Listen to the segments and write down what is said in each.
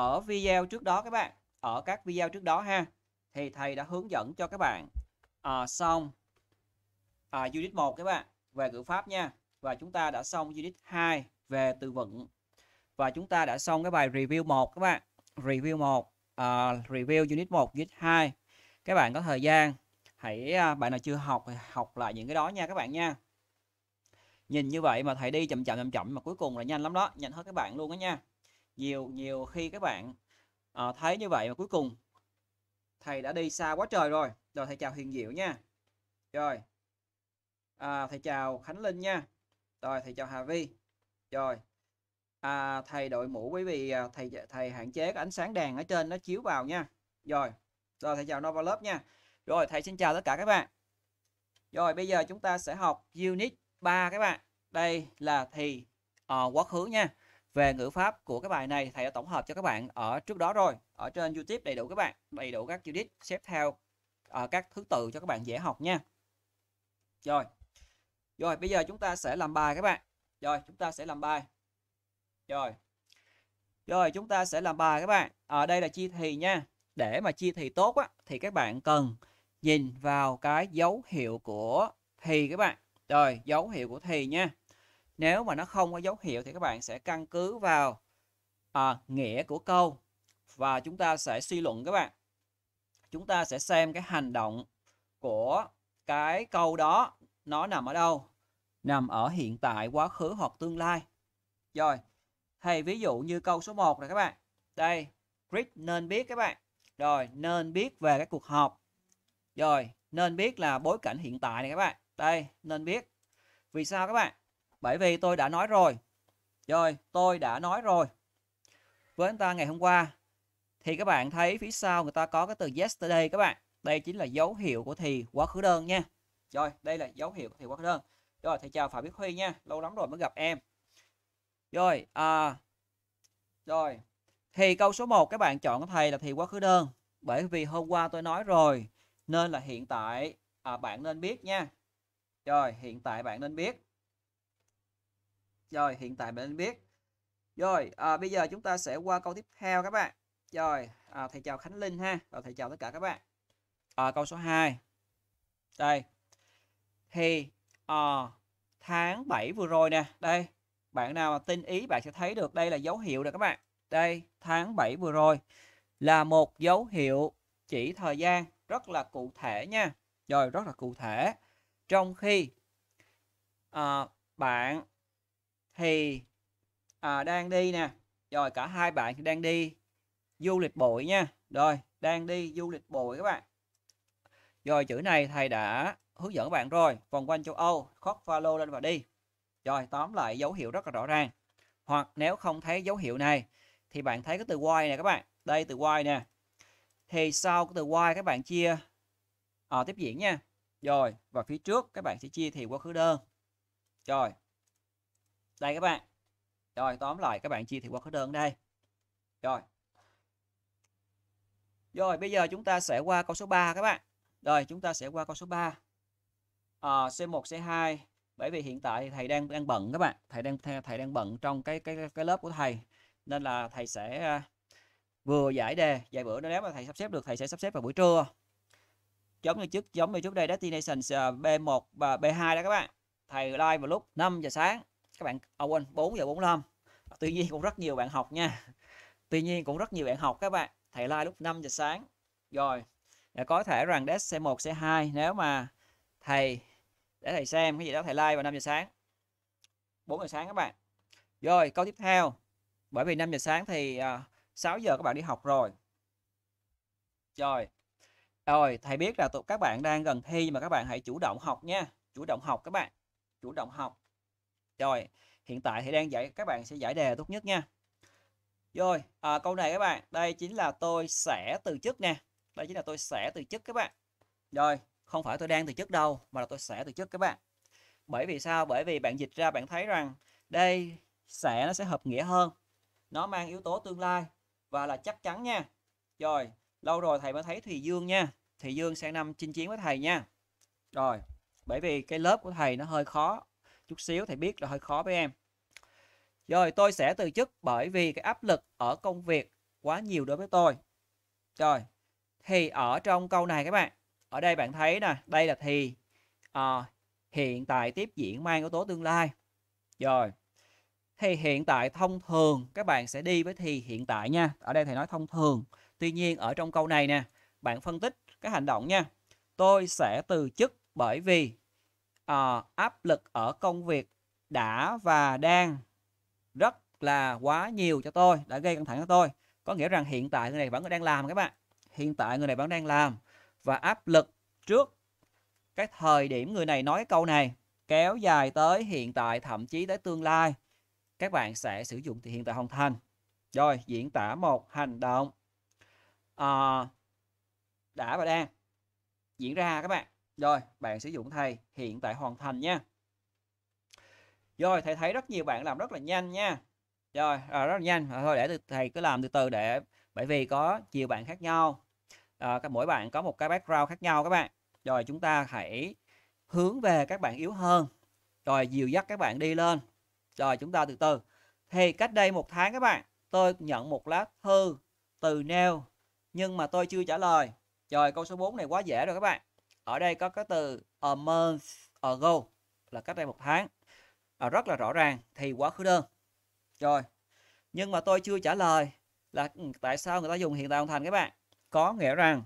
ở video trước đó các bạn ở các video trước đó ha thì thầy đã hướng dẫn cho các bạn à, xong à, unit 1 các bạn về ngữ pháp nha và chúng ta đã xong unit 2 về từ vựng và chúng ta đã xong cái bài review 1 các bạn review 1 à, review unit 1 unit 2 các bạn có thời gian hãy à, bạn nào chưa học thì học lại những cái đó nha các bạn nha nhìn như vậy mà thầy đi chậm chậm chậm chậm mà cuối cùng là nhanh lắm đó nhanh hết các bạn luôn đó nha nhiều nhiều khi các bạn uh, thấy như vậy mà cuối cùng thầy đã đi xa quá trời rồi rồi thầy chào hiền diệu nha rồi à, thầy chào khánh linh nha rồi thầy chào hà vi rồi à, thầy đội mũ bởi vì à, thầy thầy hạn chế cái ánh sáng đèn ở trên nó chiếu vào nha rồi rồi thầy chào nova lớp nha rồi thầy xin chào tất cả các bạn rồi bây giờ chúng ta sẽ học unit 3 các bạn đây là thì uh, quá khứ nha về ngữ pháp của cái bài này thầy đã tổng hợp cho các bạn ở trước đó rồi ở trên YouTube đầy đủ các bạn đầy đủ các unit xếp theo ở ờ, các thứ tự cho các bạn dễ học nha rồi rồi bây giờ chúng ta sẽ làm bài các bạn rồi chúng ta sẽ làm bài rồi rồi chúng ta sẽ làm bài các bạn ở à, đây là chi thì nha để mà chi thì tốt á thì các bạn cần nhìn vào cái dấu hiệu của thì các bạn rồi dấu hiệu của thì nha nếu mà nó không có dấu hiệu thì các bạn sẽ căn cứ vào à, nghĩa của câu và chúng ta sẽ suy luận các bạn. Chúng ta sẽ xem cái hành động của cái câu đó nó nằm ở đâu? Nằm ở hiện tại, quá khứ hoặc tương lai. Rồi, hay ví dụ như câu số 1 này các bạn. Đây, Chris nên biết các bạn. Rồi, nên biết về cái cuộc họp. Rồi, nên biết là bối cảnh hiện tại này các bạn. Đây, nên biết. Vì sao các bạn? Bởi vì tôi đã nói rồi. Rồi, tôi đã nói rồi. Với chúng ta ngày hôm qua thì các bạn thấy phía sau người ta có cái từ yesterday các bạn. Đây chính là dấu hiệu của thì quá khứ đơn nha. Rồi, đây là dấu hiệu của thì quá khứ đơn. Rồi, thầy chào Phạm Biết Huy nha. Lâu lắm rồi mới gặp em. Rồi, à, rồi. Thì câu số 1 các bạn chọn của thầy là thì quá khứ đơn. Bởi vì hôm qua tôi nói rồi. Nên là hiện tại à, bạn nên biết nha. Rồi, hiện tại bạn nên biết. Rồi, hiện tại mình biết. Rồi, à, bây giờ chúng ta sẽ qua câu tiếp theo các bạn. Rồi, à, thầy chào Khánh Linh ha. Rồi, thầy chào tất cả các bạn. À, câu số 2. Đây. Thì à, tháng 7 vừa rồi nè. Đây, bạn nào mà tin ý bạn sẽ thấy được đây là dấu hiệu nè các bạn. Đây, tháng 7 vừa rồi là một dấu hiệu chỉ thời gian rất là cụ thể nha. Rồi, rất là cụ thể. Trong khi à, bạn thì à, đang đi nè rồi cả hai bạn đang đi du lịch bụi nha rồi đang đi du lịch bụi các bạn rồi chữ này thầy đã hướng dẫn các bạn rồi vòng quanh châu Âu khóc follow lên và đi rồi tóm lại dấu hiệu rất là rõ ràng hoặc nếu không thấy dấu hiệu này thì bạn thấy cái từ why nè các bạn đây từ why nè thì sau cái từ why các bạn chia à, tiếp diễn nha rồi và phía trước các bạn sẽ chia thì quá khứ đơn rồi đây các bạn rồi tóm lại các bạn chia thì qua hóa đơn đây rồi rồi bây giờ chúng ta sẽ qua câu số 3 các bạn rồi chúng ta sẽ qua câu số 3 à, C1 C2 bởi vì hiện tại thầy đang đang bận các bạn thầy đang thầy đang bận trong cái cái cái lớp của thầy nên là thầy sẽ ờ, vừa giải đề vài bữa nếu mà thầy sắp xếp được thầy sẽ sắp xếp vào buổi trưa giống như trước giống như trước đây Destination ờ, B1 và B2 đó các bạn thầy live vào lúc 5 giờ sáng các bạn à, quên 4 giờ 45 à, tuy nhiên cũng rất nhiều bạn học nha tuy nhiên cũng rất nhiều bạn học các bạn thầy like lúc 5 giờ sáng rồi để à, có thể rằng đến C1 C2 nếu mà thầy để thầy xem cái gì đó thầy like vào 5 giờ sáng 4 giờ sáng các bạn rồi câu tiếp theo bởi vì 5 giờ sáng thì à, 6 giờ các bạn đi học rồi rồi rồi thầy biết là tụi các bạn đang gần thi mà các bạn hãy chủ động học nha chủ động học các bạn chủ động học rồi, hiện tại thì đang giải các bạn sẽ giải đề tốt nhất nha. Rồi, à, câu này các bạn, đây chính là tôi sẽ từ chức nè. Đây chính là tôi sẽ từ chức các bạn. Rồi, không phải tôi đang từ chức đâu, mà là tôi sẽ từ chức các bạn. Bởi vì sao? Bởi vì bạn dịch ra bạn thấy rằng đây sẽ nó sẽ hợp nghĩa hơn. Nó mang yếu tố tương lai và là chắc chắn nha. Rồi, lâu rồi thầy mới thấy Thùy Dương nha. Thùy Dương sang năm chinh chiến với thầy nha. Rồi, bởi vì cái lớp của thầy nó hơi khó chút xíu thầy biết là hơi khó với em rồi tôi sẽ từ chức bởi vì cái áp lực ở công việc quá nhiều đối với tôi rồi thì ở trong câu này các bạn ở đây bạn thấy nè đây là thì à, hiện tại tiếp diễn mang yếu tố tương lai rồi thì hiện tại thông thường các bạn sẽ đi với thì hiện tại nha ở đây thầy nói thông thường tuy nhiên ở trong câu này nè bạn phân tích cái hành động nha tôi sẽ từ chức bởi vì à, áp lực ở công việc đã và đang rất là quá nhiều cho tôi đã gây căng thẳng cho tôi có nghĩa rằng hiện tại người này vẫn đang làm các bạn hiện tại người này vẫn đang làm và áp lực trước cái thời điểm người này nói câu này kéo dài tới hiện tại thậm chí tới tương lai các bạn sẽ sử dụng thì hiện tại hoàn thành rồi diễn tả một hành động à, đã và đang diễn ra các bạn rồi, bạn sử dụng thầy hiện tại hoàn thành nha. Rồi, thầy thấy rất nhiều bạn làm rất là nhanh nha. Rồi, à, rất là nhanh. À, thôi để thầy cứ làm từ từ để bởi vì có nhiều bạn khác nhau. À, mỗi bạn có một cái background khác nhau các bạn. Rồi chúng ta hãy hướng về các bạn yếu hơn. Rồi dìu dắt các bạn đi lên. Rồi chúng ta từ từ. Thì cách đây một tháng các bạn, tôi nhận một lá thư từ Neo nhưng mà tôi chưa trả lời. Rồi câu số 4 này quá dễ rồi các bạn ở đây có cái từ a month ago là cách đây một tháng à, rất là rõ ràng thì quá khứ đơn rồi nhưng mà tôi chưa trả lời là ừ, tại sao người ta dùng hiện tại hoàn thành các bạn có nghĩa rằng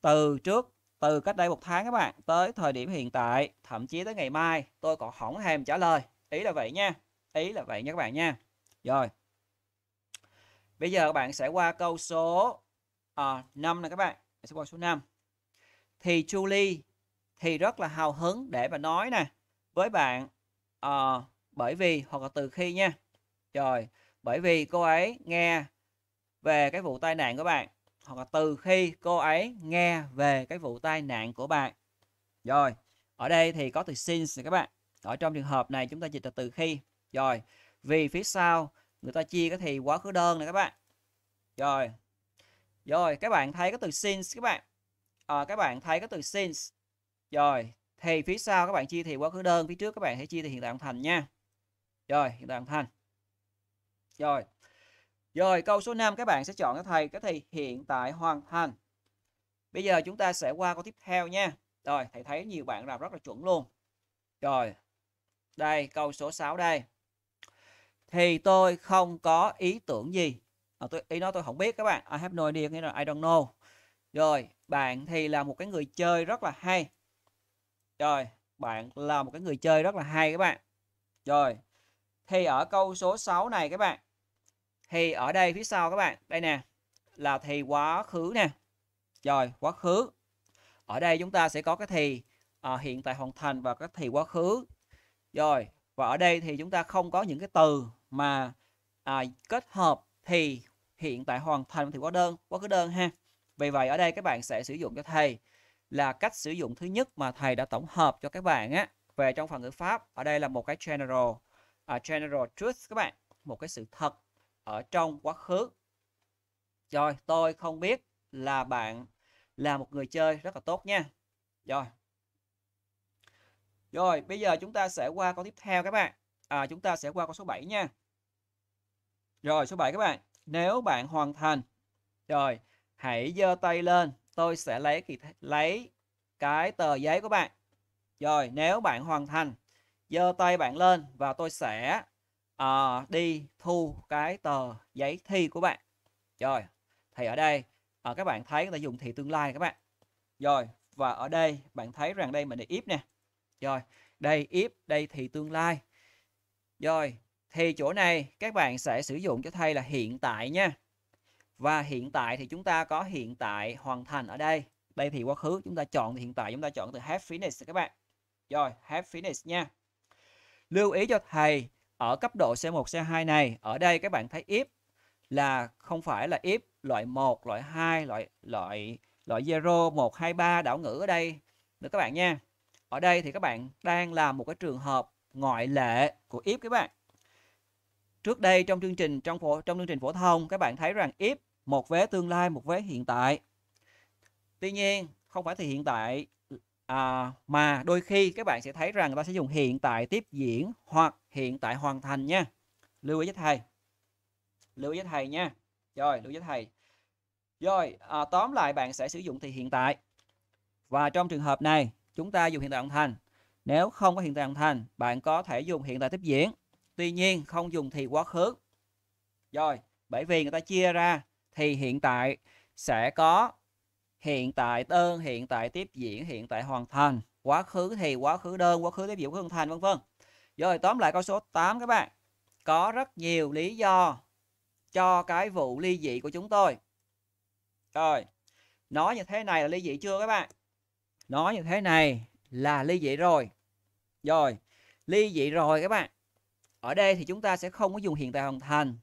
từ trước từ cách đây một tháng các bạn tới thời điểm hiện tại thậm chí tới ngày mai tôi còn hỏng thèm trả lời ý là vậy nha ý là vậy nha các bạn nha rồi bây giờ các bạn sẽ qua câu số à, 5 này các bạn sẽ qua số 5 thì Julie thì rất là hào hứng để mà nói nè với bạn uh, bởi vì hoặc là từ khi nha trời bởi vì cô ấy nghe về cái vụ tai nạn của bạn hoặc là từ khi cô ấy nghe về cái vụ tai nạn của bạn rồi ở đây thì có từ since nè các bạn ở trong trường hợp này chúng ta dịch là từ khi rồi vì phía sau người ta chia cái thì quá khứ đơn này các bạn rồi rồi các bạn thấy cái từ since các bạn à, các bạn thấy cái từ since rồi thì phía sau các bạn chia thì quá khứ đơn phía trước các bạn hãy chia thì hiện tại thành nha rồi hiện tại thành rồi rồi câu số 5 các bạn sẽ chọn cái thầy cái thì hiện tại hoàn thành bây giờ chúng ta sẽ qua câu tiếp theo nha rồi thầy thấy nhiều bạn làm rất là chuẩn luôn rồi đây câu số 6 đây thì tôi không có ý tưởng gì à, tôi ý nói tôi không biết các bạn I have no idea nghĩa là I don't know rồi, bạn thì là một cái người chơi rất là hay. Rồi, bạn là một cái người chơi rất là hay các bạn. Rồi, thì ở câu số 6 này các bạn. Thì ở đây phía sau các bạn, đây nè, là thì quá khứ nè. Rồi, quá khứ. Ở đây chúng ta sẽ có cái thì à, hiện tại hoàn thành và cái thì quá khứ. Rồi, và ở đây thì chúng ta không có những cái từ mà à, kết hợp thì hiện tại hoàn thành thì quá đơn, quá khứ đơn ha. Vì vậy ở đây các bạn sẽ sử dụng cho thầy là cách sử dụng thứ nhất mà thầy đã tổng hợp cho các bạn á về trong phần ngữ pháp. Ở đây là một cái general uh, general truth các bạn, một cái sự thật ở trong quá khứ. Rồi, tôi không biết là bạn là một người chơi rất là tốt nha. Rồi. Rồi, bây giờ chúng ta sẽ qua câu tiếp theo các bạn. À, chúng ta sẽ qua câu số 7 nha. Rồi, số 7 các bạn. Nếu bạn hoàn thành. Rồi, hãy giơ tay lên tôi sẽ lấy cái, lấy cái tờ giấy của bạn rồi nếu bạn hoàn thành giơ tay bạn lên và tôi sẽ uh, đi thu cái tờ giấy thi của bạn rồi thì ở đây uh, các bạn thấy người ta dùng thì tương lai các bạn rồi và ở đây bạn thấy rằng đây mình để if nè rồi đây if đây thì tương lai rồi thì chỗ này các bạn sẽ sử dụng cho thay là hiện tại nha và hiện tại thì chúng ta có hiện tại hoàn thành ở đây. Đây thì quá khứ chúng ta chọn thì hiện tại chúng ta chọn từ have finished các bạn. Rồi, have finished nha. Lưu ý cho thầy ở cấp độ C1, C2 này, ở đây các bạn thấy if là không phải là if loại 1, loại 2, loại loại loại 0, 1, 2, 3 đảo ngữ ở đây được các bạn nha. Ở đây thì các bạn đang làm một cái trường hợp ngoại lệ của if các bạn. Trước đây trong chương trình trong phổ, trong chương trình phổ thông các bạn thấy rằng if một vé tương lai, một vé hiện tại. Tuy nhiên, không phải thì hiện tại à, mà đôi khi các bạn sẽ thấy rằng người ta sẽ dùng hiện tại tiếp diễn hoặc hiện tại hoàn thành nha. Lưu ý với thầy. Lưu ý với thầy nha. Rồi, lưu ý với thầy. Rồi, à, tóm lại bạn sẽ sử dụng thì hiện tại. Và trong trường hợp này, chúng ta dùng hiện tại hoàn thành. Nếu không có hiện tại hoàn thành, bạn có thể dùng hiện tại tiếp diễn. Tuy nhiên, không dùng thì quá khứ. Rồi, bởi vì người ta chia ra thì hiện tại sẽ có hiện tại đơn, hiện tại tiếp diễn, hiện tại hoàn thành, quá khứ thì quá khứ đơn, quá khứ tiếp diễn, quá khứ hoàn thành vân vân. Rồi tóm lại câu số 8 các bạn. Có rất nhiều lý do cho cái vụ ly dị của chúng tôi. Rồi, nói như thế này là ly dị chưa các bạn? Nói như thế này là ly dị rồi. Rồi, ly dị rồi các bạn. Ở đây thì chúng ta sẽ không có dùng hiện tại hoàn thành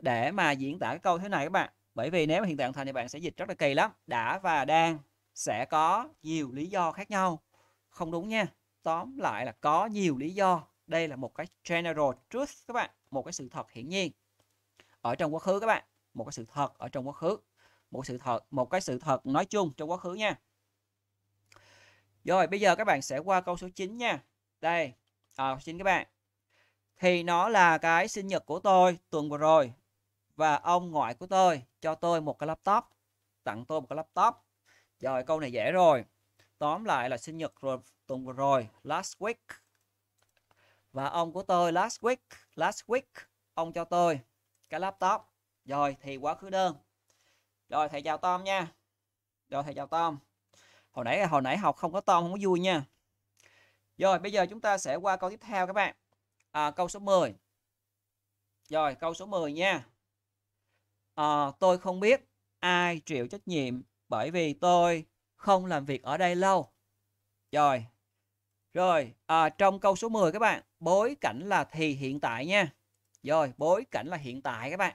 để mà diễn tả cái câu thế này các bạn bởi vì nếu mà hiện tại thành thì bạn sẽ dịch rất là kỳ lắm. Đã và đang sẽ có nhiều lý do khác nhau. Không đúng nha. Tóm lại là có nhiều lý do. Đây là một cái general truth các bạn. Một cái sự thật hiển nhiên. Ở trong quá khứ các bạn. Một cái sự thật ở trong quá khứ. Một sự thật, một cái sự thật nói chung trong quá khứ nha. Rồi bây giờ các bạn sẽ qua câu số 9 nha. Đây. À, xin các bạn. Thì nó là cái sinh nhật của tôi tuần vừa rồi và ông ngoại của tôi cho tôi một cái laptop tặng tôi một cái laptop rồi câu này dễ rồi tóm lại là sinh nhật rồi tuần vừa rồi last week và ông của tôi last week last week ông cho tôi cái laptop rồi thì quá khứ đơn rồi thầy chào Tom nha rồi thầy chào Tom hồi nãy hồi nãy học không có Tom không có vui nha rồi bây giờ chúng ta sẽ qua câu tiếp theo các bạn à, câu số 10 rồi câu số 10 nha à, tôi không biết ai chịu trách nhiệm bởi vì tôi không làm việc ở đây lâu. Rồi, rồi, à, trong câu số 10 các bạn, bối cảnh là thì hiện tại nha. Rồi, bối cảnh là hiện tại các bạn.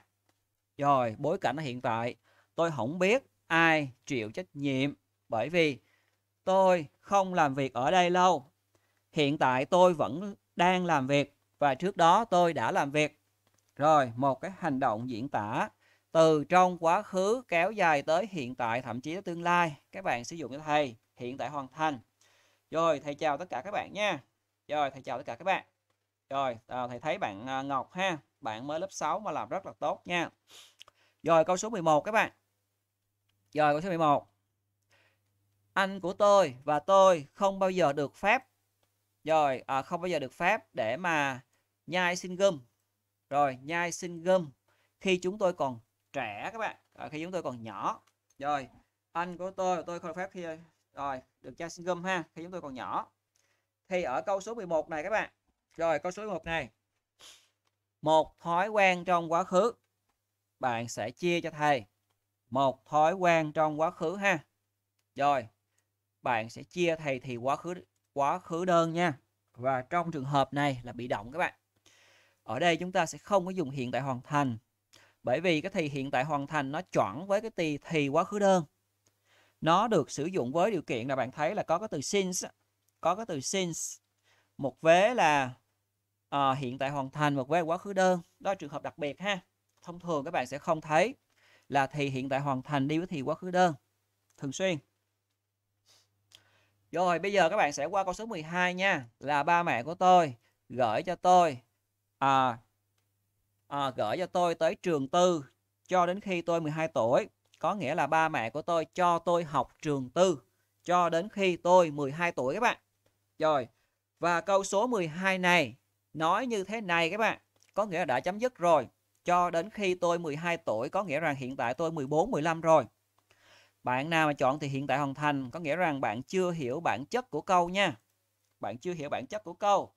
Rồi, bối cảnh là hiện tại. Tôi không biết ai chịu trách nhiệm bởi vì tôi không làm việc ở đây lâu. Hiện tại tôi vẫn đang làm việc và trước đó tôi đã làm việc. Rồi, một cái hành động diễn tả từ trong quá khứ kéo dài tới hiện tại thậm chí tới tương lai các bạn sử dụng cho thầy hiện tại hoàn thành rồi thầy chào tất cả các bạn nha rồi thầy chào tất cả các bạn rồi à, thầy thấy bạn à, Ngọc ha bạn mới lớp 6 mà làm rất là tốt nha rồi câu số 11 các bạn rồi câu số 11 anh của tôi và tôi không bao giờ được phép rồi à, không bao giờ được phép để mà nhai xin gum rồi nhai xin gum khi chúng tôi còn trẻ các bạn à, khi chúng tôi còn nhỏ rồi anh của tôi tôi không phép khi rồi được cha xin gum ha khi chúng tôi còn nhỏ thì ở câu số 11 này các bạn rồi câu số 11 này một thói quen trong quá khứ bạn sẽ chia cho thầy một thói quen trong quá khứ ha rồi bạn sẽ chia thầy thì quá khứ quá khứ đơn nha và trong trường hợp này là bị động các bạn ở đây chúng ta sẽ không có dùng hiện tại hoàn thành bởi vì cái thì hiện tại hoàn thành nó chuẩn với cái thì, thì quá khứ đơn. Nó được sử dụng với điều kiện là bạn thấy là có cái từ since, có cái từ since. Một vế là à, hiện tại hoàn thành, một vế quá khứ đơn. Đó là trường hợp đặc biệt ha. Thông thường các bạn sẽ không thấy là thì hiện tại hoàn thành đi với thì quá khứ đơn. Thường xuyên. Rồi bây giờ các bạn sẽ qua câu số 12 nha. Là ba mẹ của tôi gửi cho tôi à, à, gửi cho tôi tới trường tư cho đến khi tôi 12 tuổi. Có nghĩa là ba mẹ của tôi cho tôi học trường tư cho đến khi tôi 12 tuổi các bạn. Rồi, và câu số 12 này nói như thế này các bạn. Có nghĩa là đã chấm dứt rồi. Cho đến khi tôi 12 tuổi có nghĩa rằng hiện tại tôi 14, 15 rồi. Bạn nào mà chọn thì hiện tại hoàn thành có nghĩa rằng bạn chưa hiểu bản chất của câu nha. Bạn chưa hiểu bản chất của câu.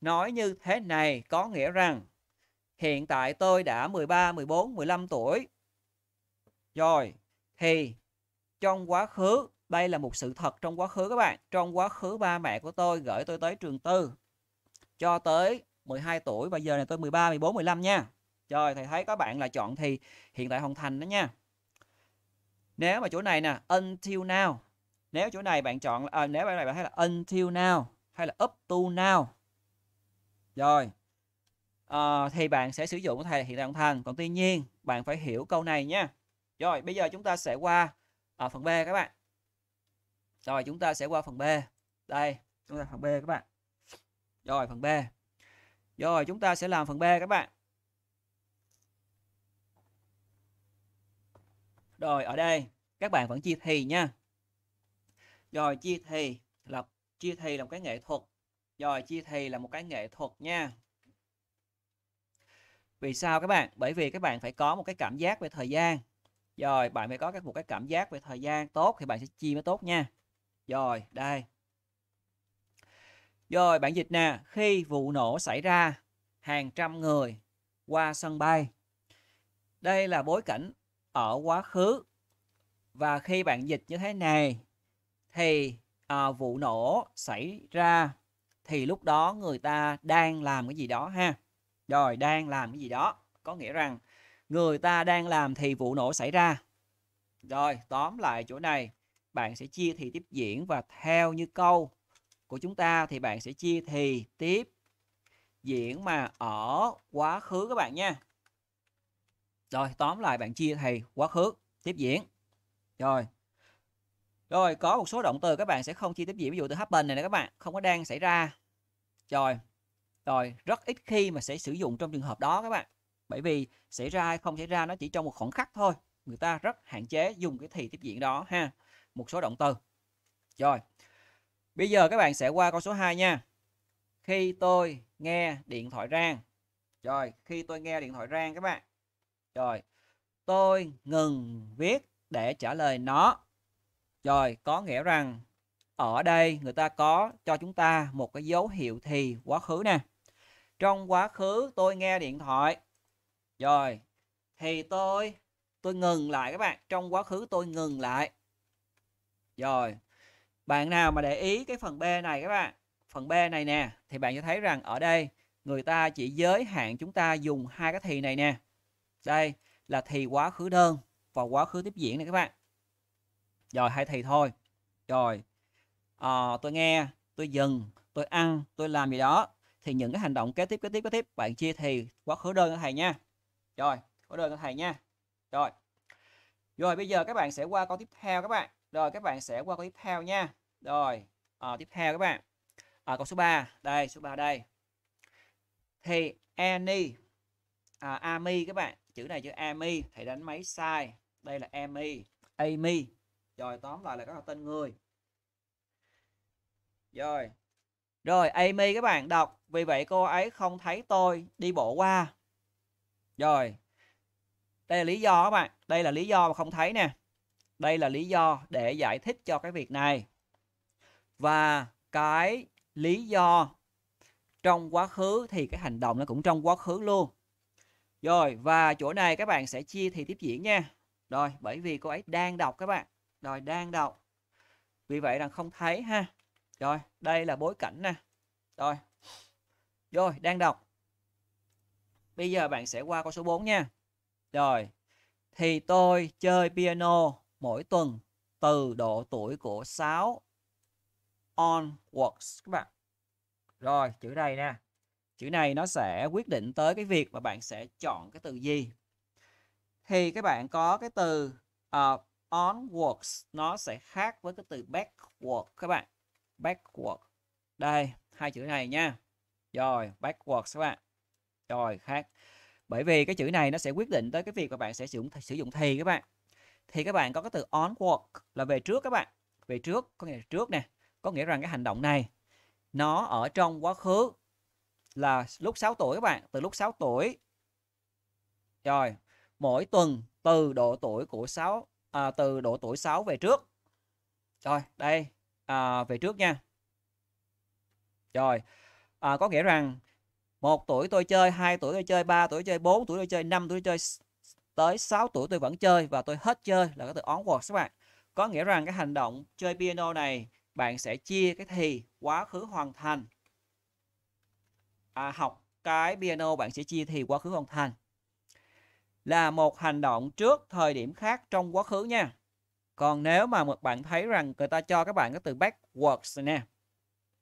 Nói như thế này có nghĩa rằng Hiện tại tôi đã 13, 14, 15 tuổi. Rồi, thì trong quá khứ, đây là một sự thật trong quá khứ các bạn. Trong quá khứ ba mẹ của tôi gửi tôi tới trường tư cho tới 12 tuổi và giờ này tôi 13, 14, 15 nha. Rồi, thầy thấy các bạn là chọn thì hiện tại hoàn thành đó nha. Nếu mà chỗ này nè, until now. Nếu chỗ này bạn chọn, à, nếu bạn này bạn thấy là until now hay là up to now. Rồi, uh, thì bạn sẽ sử dụng thầy hiện tại động thành còn tuy nhiên bạn phải hiểu câu này nha rồi bây giờ chúng ta sẽ qua ở ờ, phần B các bạn rồi chúng ta sẽ qua phần B đây chúng ta phần B các bạn rồi phần B rồi chúng ta sẽ làm phần B các bạn rồi ở đây các bạn vẫn chia thì nha rồi chia thì là chia thì là một cái nghệ thuật rồi chia thì là một cái nghệ thuật nha vì sao các bạn? Bởi vì các bạn phải có một cái cảm giác về thời gian. Rồi, bạn phải có các một cái cảm giác về thời gian tốt thì bạn sẽ chia mới tốt nha. Rồi, đây. Rồi, bạn dịch nè. Khi vụ nổ xảy ra, hàng trăm người qua sân bay. Đây là bối cảnh ở quá khứ. Và khi bạn dịch như thế này, thì à, vụ nổ xảy ra, thì lúc đó người ta đang làm cái gì đó ha rồi đang làm cái gì đó có nghĩa rằng người ta đang làm thì vụ nổ xảy ra rồi tóm lại chỗ này bạn sẽ chia thì tiếp diễn và theo như câu của chúng ta thì bạn sẽ chia thì tiếp diễn mà ở quá khứ các bạn nha rồi tóm lại bạn chia thì quá khứ tiếp diễn rồi rồi có một số động từ các bạn sẽ không chia tiếp diễn ví dụ từ happen này nè các bạn không có đang xảy ra rồi rồi rất ít khi mà sẽ sử dụng trong trường hợp đó các bạn bởi vì xảy ra hay không xảy ra nó chỉ trong một khoảng khắc thôi người ta rất hạn chế dùng cái thì tiếp diễn đó ha một số động từ rồi bây giờ các bạn sẽ qua câu số 2 nha khi tôi nghe điện thoại rang rồi khi tôi nghe điện thoại rang các bạn rồi tôi ngừng viết để trả lời nó rồi có nghĩa rằng ở đây người ta có cho chúng ta một cái dấu hiệu thì quá khứ nè trong quá khứ tôi nghe điện thoại rồi thì tôi tôi ngừng lại các bạn trong quá khứ tôi ngừng lại rồi bạn nào mà để ý cái phần b này các bạn phần b này nè thì bạn sẽ thấy rằng ở đây người ta chỉ giới hạn chúng ta dùng hai cái thì này nè đây là thì quá khứ đơn và quá khứ tiếp diễn này các bạn rồi hai thì thôi rồi à, tôi nghe tôi dừng tôi ăn tôi làm gì đó thì những cái hành động kế tiếp kế tiếp kế tiếp bạn chia thì quá khứ đơn các thầy nha rồi khứ đơn các thầy nha rồi rồi bây giờ các bạn sẽ qua câu tiếp theo các bạn rồi các bạn sẽ qua câu tiếp theo nha rồi à, tiếp theo các bạn à, câu số 3 đây số 3 đây thì Annie à, Ami các bạn chữ này chữ Ami thì đánh máy sai đây là Ami Amy rồi tóm lại là các tên người rồi rồi Amy các bạn đọc Vì vậy cô ấy không thấy tôi đi bộ qua Rồi Đây là lý do các bạn Đây là lý do mà không thấy nè Đây là lý do để giải thích cho cái việc này Và cái lý do trong quá khứ thì cái hành động nó cũng trong quá khứ luôn Rồi và chỗ này các bạn sẽ chia thì tiếp diễn nha Rồi bởi vì cô ấy đang đọc các bạn Rồi đang đọc Vì vậy là không thấy ha rồi, đây là bối cảnh nè. Rồi. Rồi, đang đọc. Bây giờ bạn sẽ qua câu số 4 nha. Rồi. Thì tôi chơi piano mỗi tuần từ độ tuổi của 6 onwards các bạn. Rồi, chữ này nè. Chữ này nó sẽ quyết định tới cái việc mà bạn sẽ chọn cái từ gì. Thì các bạn có cái từ uh, onwards nó sẽ khác với cái từ backwards các bạn backward đây hai chữ này nha rồi backward các bạn rồi khác bởi vì cái chữ này nó sẽ quyết định tới cái việc mà bạn sẽ sử dụng sử dụng thì các bạn thì các bạn có cái từ onward là về trước các bạn về trước có nghĩa là trước nè có nghĩa rằng cái hành động này nó ở trong quá khứ là lúc 6 tuổi các bạn từ lúc 6 tuổi rồi mỗi tuần từ độ tuổi của 6 à, từ độ tuổi 6 về trước rồi đây à, về trước nha. Rồi, à, có nghĩa rằng một tuổi tôi chơi, hai tuổi tôi chơi, ba tuổi chơi, bốn tuổi tôi chơi, năm tuổi tôi chơi, tới 6 tuổi tôi vẫn chơi và tôi hết chơi là cái từ onwards các bạn. Có nghĩa rằng cái hành động chơi piano này bạn sẽ chia cái thì quá khứ hoàn thành. À, học cái piano bạn sẽ chia thì quá khứ hoàn thành. Là một hành động trước thời điểm khác trong quá khứ nha còn nếu mà một bạn thấy rằng người ta cho các bạn cái từ backwards nè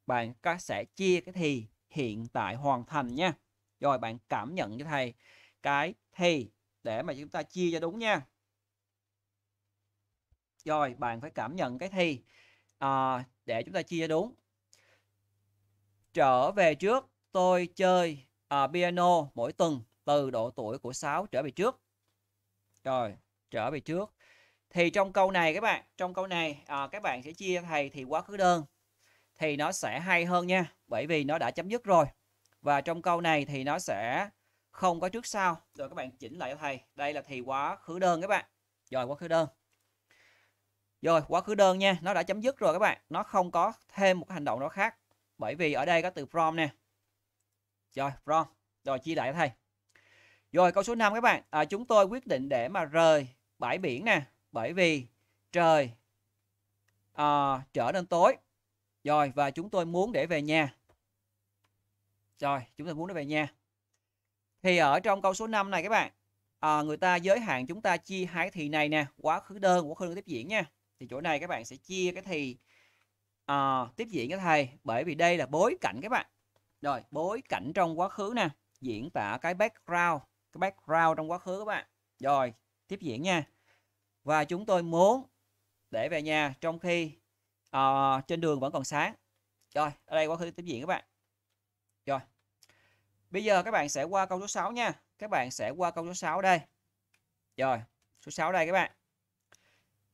bạn có sẽ chia cái thì hiện tại hoàn thành nha rồi bạn cảm nhận cho thầy cái thì để mà chúng ta chia cho đúng nha rồi bạn phải cảm nhận cái thì à, để chúng ta chia cho đúng trở về trước tôi chơi à, piano mỗi tuần từ độ tuổi của 6 trở về trước rồi trở về trước thì trong câu này các bạn trong câu này à, các bạn sẽ chia thầy thì quá khứ đơn thì nó sẽ hay hơn nha bởi vì nó đã chấm dứt rồi và trong câu này thì nó sẽ không có trước sau rồi các bạn chỉnh lại cho thầy đây là thì quá khứ đơn các bạn rồi quá khứ đơn rồi quá khứ đơn nha nó đã chấm dứt rồi các bạn nó không có thêm một hành động nào khác bởi vì ở đây có từ from nè rồi from rồi chia lại cho thầy rồi câu số 5 các bạn à, chúng tôi quyết định để mà rời bãi biển nè bởi vì trời à, trở nên tối rồi và chúng tôi muốn để về nhà rồi chúng tôi muốn để về nhà thì ở trong câu số 5 này các bạn à, người ta giới hạn chúng ta chia hai thì này nè quá khứ đơn quá khứ đơn tiếp diễn nha thì chỗ này các bạn sẽ chia cái thì à, tiếp diễn cái thầy bởi vì đây là bối cảnh các bạn rồi bối cảnh trong quá khứ nè diễn tả cái background cái background trong quá khứ các bạn rồi tiếp diễn nha và chúng tôi muốn để về nhà trong khi uh, trên đường vẫn còn sáng rồi ở đây quá khứ tiếp diện các bạn rồi bây giờ các bạn sẽ qua câu số 6 nha các bạn sẽ qua câu số 6 đây rồi số 6 đây các bạn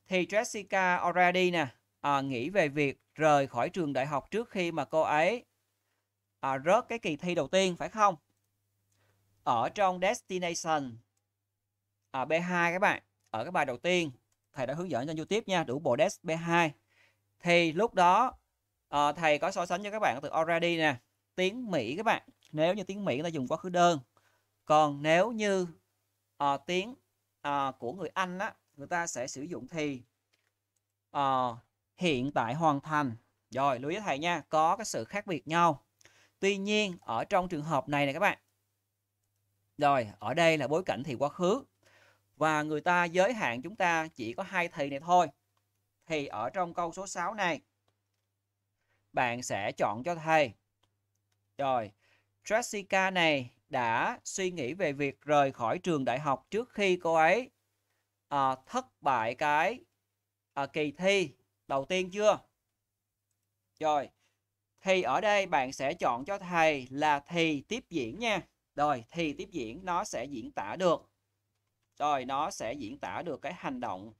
thì Jessica already nè à, nghĩ về việc rời khỏi trường đại học trước khi mà cô ấy à, rớt cái kỳ thi đầu tiên phải không ở trong destination à, B2 các bạn ở cái bài đầu tiên thầy đã hướng dẫn trên YouTube nha đủ bộ desk B2 thì lúc đó uh, thầy có so sánh cho các bạn từ already nè tiếng Mỹ các bạn nếu như tiếng Mỹ người ta dùng quá khứ đơn còn nếu như uh, tiếng uh, của người Anh á người ta sẽ sử dụng thì uh, hiện tại hoàn thành rồi lưu ý thầy nha có cái sự khác biệt nhau tuy nhiên ở trong trường hợp này này các bạn rồi ở đây là bối cảnh thì quá khứ và người ta giới hạn chúng ta chỉ có hai thì này thôi thì ở trong câu số 6 này bạn sẽ chọn cho thầy rồi Jessica này đã suy nghĩ về việc rời khỏi trường đại học trước khi cô ấy à, thất bại cái à, kỳ thi đầu tiên chưa rồi thì ở đây bạn sẽ chọn cho thầy là thì tiếp diễn nha rồi thì tiếp diễn nó sẽ diễn tả được rồi nó sẽ diễn tả được cái hành động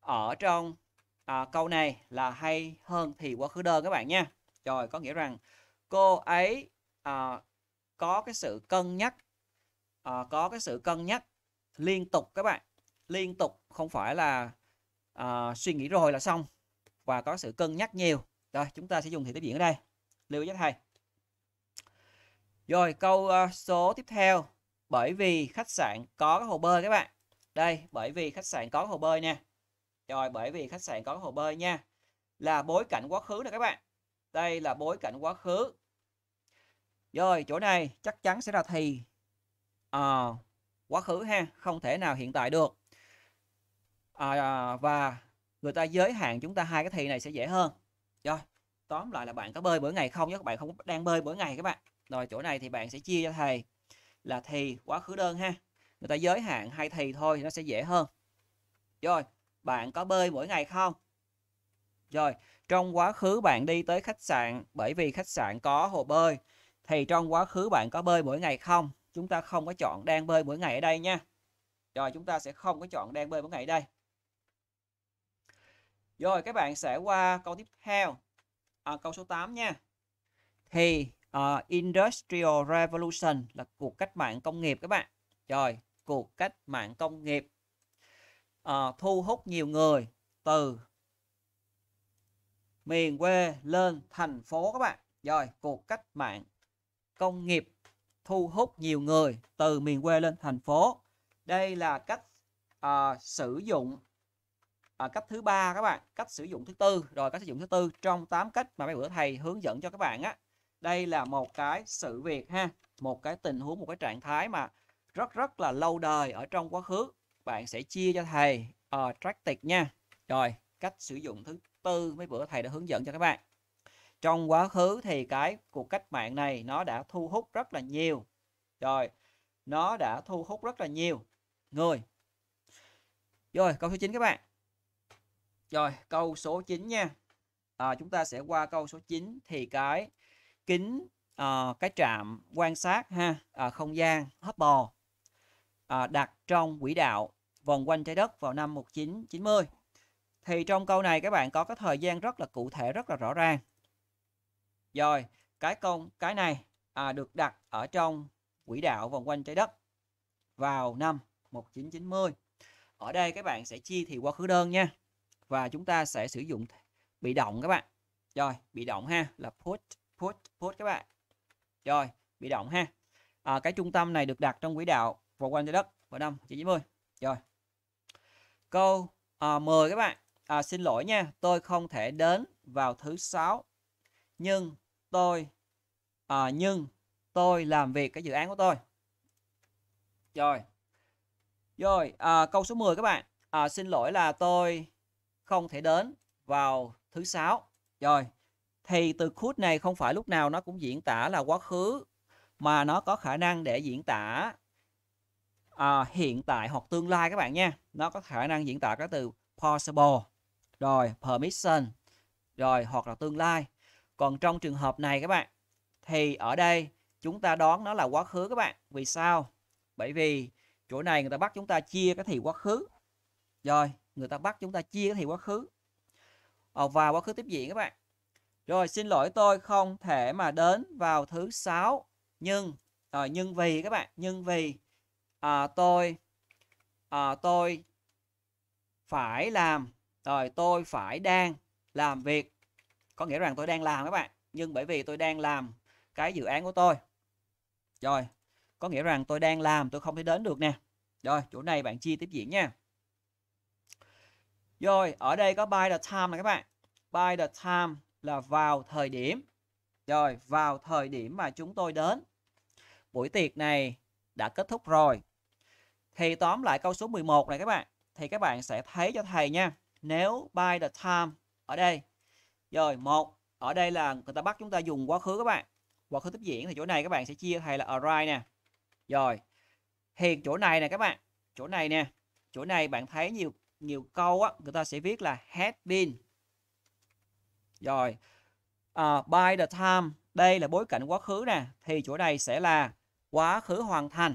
ở trong à, câu này là hay hơn thì quá khứ đơn các bạn nha rồi có nghĩa rằng cô ấy à, có cái sự cân nhắc à, có cái sự cân nhắc liên tục các bạn liên tục không phải là à, suy nghĩ rồi là xong và có sự cân nhắc nhiều rồi chúng ta sẽ dùng thì tiếp diễn ở đây lưu ý với thầy rồi câu uh, số tiếp theo bởi vì khách sạn có hồ bơi các bạn đây bởi vì khách sạn có hồ bơi nha rồi bởi vì khách sạn có hồ bơi nha là bối cảnh quá khứ nè các bạn đây là bối cảnh quá khứ rồi chỗ này chắc chắn sẽ là thì à, quá khứ ha không thể nào hiện tại được à, và người ta giới hạn chúng ta hai cái thì này sẽ dễ hơn rồi tóm lại là bạn có bơi mỗi ngày không chứ các bạn không đang bơi mỗi ngày các bạn rồi chỗ này thì bạn sẽ chia cho thầy là thì quá khứ đơn ha người ta giới hạn hai thì thôi thì nó sẽ dễ hơn rồi bạn có bơi mỗi ngày không rồi trong quá khứ bạn đi tới khách sạn bởi vì khách sạn có hồ bơi thì trong quá khứ bạn có bơi mỗi ngày không chúng ta không có chọn đang bơi mỗi ngày ở đây nha rồi chúng ta sẽ không có chọn đang bơi mỗi ngày ở đây rồi các bạn sẽ qua câu tiếp theo à, câu số 8 nha thì uh, Industrial Revolution là cuộc cách mạng công nghiệp các bạn rồi cuộc cách mạng công nghiệp uh, thu hút nhiều người từ miền quê lên thành phố các bạn rồi cuộc cách mạng công nghiệp thu hút nhiều người từ miền quê lên thành phố đây là cách uh, sử dụng à, cách thứ ba các bạn cách sử dụng thứ tư rồi cách sử dụng thứ tư trong 8 cách mà mấy bữa thầy hướng dẫn cho các bạn á đây là một cái sự việc ha một cái tình huống một cái trạng thái mà rất rất là lâu đời ở trong quá khứ bạn sẽ chia cho thầy ở ờ, uh, nha rồi cách sử dụng thứ tư mấy bữa thầy đã hướng dẫn cho các bạn trong quá khứ thì cái cuộc cách mạng này nó đã thu hút rất là nhiều rồi nó đã thu hút rất là nhiều người rồi câu số 9 các bạn rồi câu số 9 nha à, chúng ta sẽ qua câu số 9 thì cái kính uh, ờ, cái trạm quan sát ha uh, không gian Hubble uh, đặt trong quỹ đạo vòng quanh trái đất vào năm 1990. Thì trong câu này các bạn có cái thời gian rất là cụ thể rất là rõ ràng. Rồi, cái công cái này à, được đặt ở trong quỹ đạo vòng quanh trái đất vào năm 1990. Ở đây các bạn sẽ chia thì qua khứ đơn nha. Và chúng ta sẽ sử dụng bị động các bạn. Rồi, bị động ha là put put put các bạn rồi bị động ha à, cái trung tâm này được đặt trong quỹ đạo vòng quanh trái đất vào năm 1990 rồi câu à, 10 các bạn à, xin lỗi nha tôi không thể đến vào thứ sáu nhưng tôi à, nhưng tôi làm việc cái dự án của tôi rồi rồi à, câu số 10 các bạn à, xin lỗi là tôi không thể đến vào thứ sáu rồi thì từ could này không phải lúc nào nó cũng diễn tả là quá khứ mà nó có khả năng để diễn tả à, hiện tại hoặc tương lai các bạn nha nó có khả năng diễn tả cái từ possible rồi permission rồi hoặc là tương lai còn trong trường hợp này các bạn thì ở đây chúng ta đoán nó là quá khứ các bạn vì sao bởi vì chỗ này người ta bắt chúng ta chia cái thì quá khứ rồi người ta bắt chúng ta chia cái thì quá khứ ờ, vào quá khứ tiếp diễn các bạn rồi xin lỗi tôi không thể mà đến vào thứ sáu nhưng à, nhưng vì các bạn nhưng vì à, tôi à, tôi phải làm rồi tôi phải đang làm việc có nghĩa rằng tôi đang làm các bạn nhưng bởi vì tôi đang làm cái dự án của tôi rồi có nghĩa rằng tôi đang làm tôi không thể đến được nè rồi chỗ này bạn chia tiếp diễn nha rồi ở đây có by the time này các bạn by the time là vào thời điểm. Rồi, vào thời điểm mà chúng tôi đến. Buổi tiệc này đã kết thúc rồi. Thì tóm lại câu số 11 này các bạn. Thì các bạn sẽ thấy cho thầy nha. Nếu by the time ở đây. Rồi, một ở đây là người ta bắt chúng ta dùng quá khứ các bạn. Quá khứ tiếp diễn thì chỗ này các bạn sẽ chia thầy là arrive nè. Rồi. Hiện chỗ này nè các bạn. Chỗ này nè. Chỗ này bạn thấy nhiều nhiều câu á, người ta sẽ viết là had been rồi. Uh, by the time, đây là bối cảnh quá khứ nè, thì chỗ này sẽ là quá khứ hoàn thành.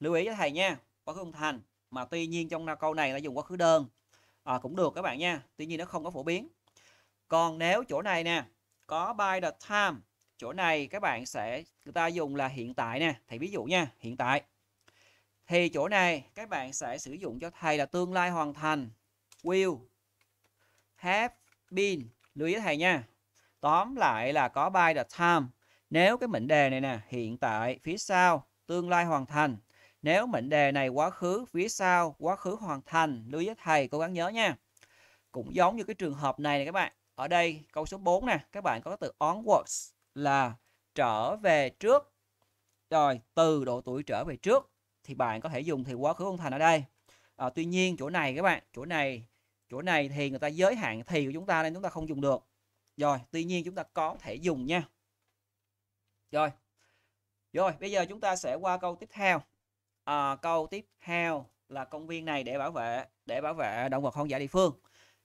Lưu ý với thầy nha, quá khứ hoàn thành mà tuy nhiên trong câu này là dùng quá khứ đơn. À, cũng được các bạn nha, tuy nhiên nó không có phổ biến. Còn nếu chỗ này nè, có by the time, chỗ này các bạn sẽ người ta dùng là hiện tại nè, thầy ví dụ nha, hiện tại. Thì chỗ này các bạn sẽ sử dụng cho thầy là tương lai hoàn thành will have been lưu ý thầy nha tóm lại là có by the time nếu cái mệnh đề này nè hiện tại phía sau tương lai hoàn thành nếu mệnh đề này quá khứ phía sau quá khứ hoàn thành lưu ý thầy cố gắng nhớ nha cũng giống như cái trường hợp này này các bạn ở đây câu số 4 nè các bạn có cái từ onwards là trở về trước rồi từ độ tuổi trở về trước thì bạn có thể dùng thì quá khứ hoàn thành ở đây à, tuy nhiên chỗ này các bạn chỗ này chỗ này thì người ta giới hạn thì của chúng ta nên chúng ta không dùng được rồi tuy nhiên chúng ta có thể dùng nha rồi rồi bây giờ chúng ta sẽ qua câu tiếp theo à, câu tiếp theo là công viên này để bảo vệ để bảo vệ động vật hoang dã địa phương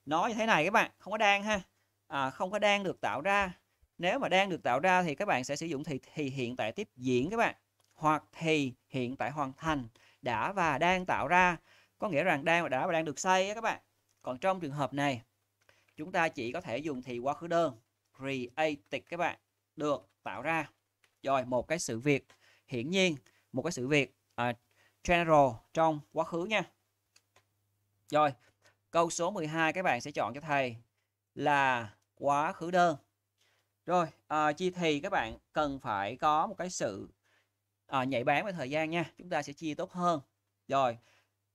nói như thế này các bạn không có đang ha à, không có đang được tạo ra nếu mà đang được tạo ra thì các bạn sẽ sử dụng thì, thì hiện tại tiếp diễn các bạn hoặc thì hiện tại hoàn thành đã và đang tạo ra có nghĩa rằng đang và đã và đang được xây các bạn còn trong trường hợp này, chúng ta chỉ có thể dùng thì quá khứ đơn created các bạn được tạo ra rồi một cái sự việc hiển nhiên một cái sự việc uh, general trong quá khứ nha rồi câu số 12 các bạn sẽ chọn cho thầy là quá khứ đơn rồi uh, à, chia thì các bạn cần phải có một cái sự uh, nhạy bén với thời gian nha chúng ta sẽ chia tốt hơn rồi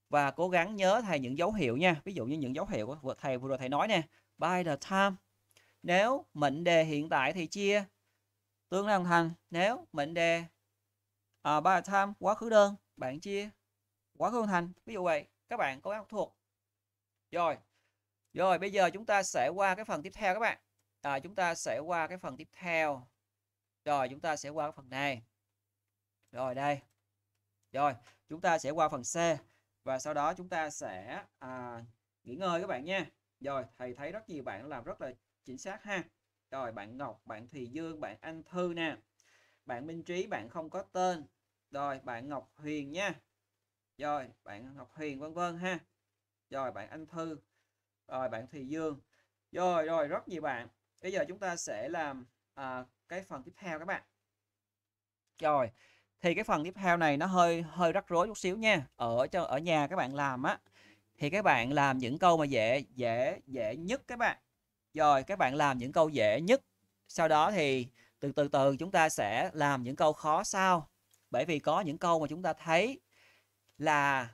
và cố gắng nhớ thầy những dấu hiệu nha ví dụ như những dấu hiệu của thầy vừa rồi thầy nói nè by the time nếu mệnh đề hiện tại thì chia tương lang thành nếu mệnh đề uh, by the time quá khứ đơn bạn chia quá khứ thành ví dụ vậy các bạn cố gắng học thuộc rồi rồi bây giờ chúng ta sẽ qua cái phần tiếp theo các bạn à, chúng ta sẽ qua cái phần tiếp theo rồi chúng ta sẽ qua cái phần này rồi đây rồi chúng ta sẽ qua phần C và sau đó chúng ta sẽ à, nghỉ ngơi các bạn nha rồi thầy thấy rất nhiều bạn làm rất là chính xác ha rồi bạn Ngọc bạn Thùy Dương bạn Anh Thư nè bạn Minh Trí bạn không có tên rồi bạn Ngọc Huyền nha rồi bạn Ngọc Huyền vân vân ha rồi bạn Anh Thư rồi bạn Thùy Dương rồi rồi rất nhiều bạn bây giờ chúng ta sẽ làm à, cái phần tiếp theo các bạn rồi thì cái phần tiếp theo này nó hơi hơi rắc rối chút xíu nha ở cho ở nhà các bạn làm á thì các bạn làm những câu mà dễ dễ dễ nhất các bạn rồi các bạn làm những câu dễ nhất sau đó thì từ từ từ chúng ta sẽ làm những câu khó sau bởi vì có những câu mà chúng ta thấy là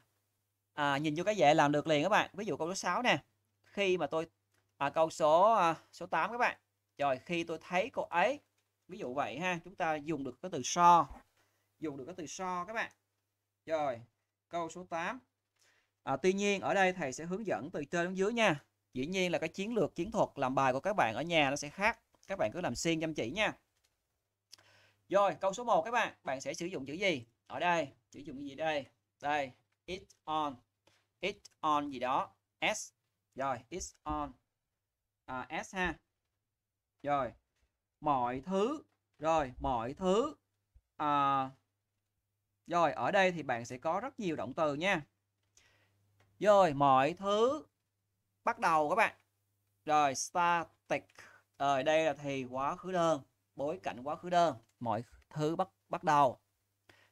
à, nhìn vô cái dễ làm được liền các bạn ví dụ câu số 6 nè khi mà tôi à, câu số à, số 8 các bạn rồi khi tôi thấy cô ấy ví dụ vậy ha chúng ta dùng được cái từ so dùng được cái từ so các bạn rồi câu số 8 à, tuy nhiên ở đây thầy sẽ hướng dẫn từ trên đến dưới nha dĩ nhiên là cái chiến lược chiến thuật làm bài của các bạn ở nhà nó sẽ khác các bạn cứ làm xuyên chăm chỉ nha rồi câu số 1 các bạn bạn sẽ sử dụng chữ gì ở đây sử dụng gì đây đây it on it on gì đó s rồi it's on à, s ha rồi mọi thứ rồi mọi thứ à, rồi, ở đây thì bạn sẽ có rất nhiều động từ nha. Rồi, mọi thứ bắt đầu các bạn. Rồi, static. Rồi, đây là thì quá khứ đơn, bối cảnh quá khứ đơn, mọi thứ bắt bắt đầu.